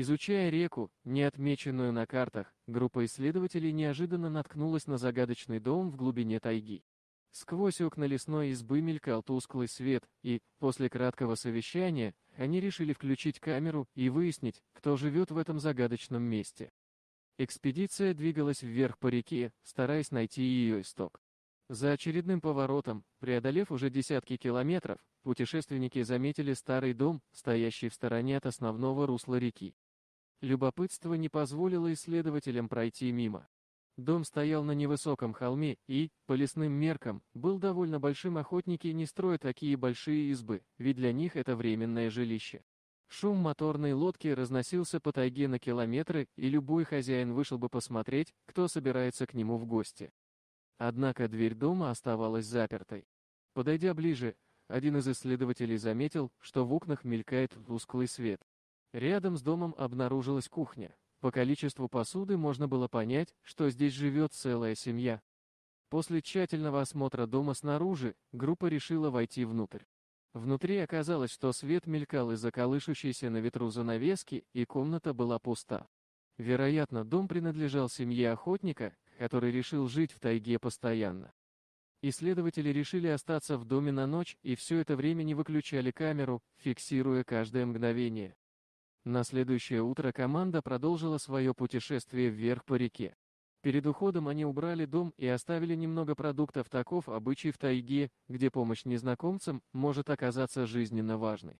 Изучая реку, не отмеченную на картах, группа исследователей неожиданно наткнулась на загадочный дом в глубине тайги. Сквозь окна лесной избы мелькал тусклый свет, и, после краткого совещания, они решили включить камеру и выяснить, кто живет в этом загадочном месте. Экспедиция двигалась вверх по реке, стараясь найти ее исток. За очередным поворотом, преодолев уже десятки километров, путешественники заметили старый дом, стоящий в стороне от основного русла реки. Любопытство не позволило исследователям пройти мимо. Дом стоял на невысоком холме и, по лесным меркам, был довольно большим охотники не строят такие большие избы, ведь для них это временное жилище. Шум моторной лодки разносился по тайге на километры, и любой хозяин вышел бы посмотреть, кто собирается к нему в гости. Однако дверь дома оставалась запертой. Подойдя ближе, один из исследователей заметил, что в окнах мелькает тусклый свет. Рядом с домом обнаружилась кухня. По количеству посуды можно было понять, что здесь живет целая семья. После тщательного осмотра дома снаружи, группа решила войти внутрь. Внутри оказалось, что свет мелькал из-за колышущейся на ветру занавески, и комната была пуста. Вероятно, дом принадлежал семье охотника, который решил жить в тайге постоянно. Исследователи решили остаться в доме на ночь и все это время не выключали камеру, фиксируя каждое мгновение. На следующее утро команда продолжила свое путешествие вверх по реке. Перед уходом они убрали дом и оставили немного продуктов таков обычай в тайге, где помощь незнакомцам может оказаться жизненно важной.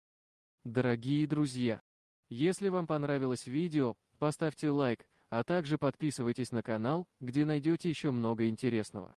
Дорогие друзья! Если вам понравилось видео, поставьте лайк, а также подписывайтесь на канал, где найдете еще много интересного.